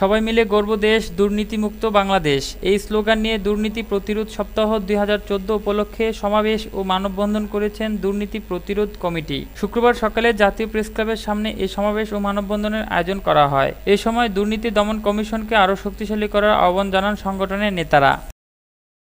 সবাই মিলে গর্ব দেশ দুর্নীতিমুক্ত বাংলাদেশ এই স্লোগান নিয়ে দুর্নীতি প্রতিরোধ সপ্তাহ দুই উপলক্ষে সমাবেশ ও মানববন্ধন করেছেন দুর্নীতি প্রতিরোধ কমিটি শুক্রবার সকালে জাতীয় প্রেস ক্লাবের সামনে এই সমাবেশ ও মানববন্ধনের আয়োজন করা হয় এ সময় দুর্নীতি দমন কমিশনকে আরও শক্তিশালী করার আহ্বান জানান সংগঠনের নেতারা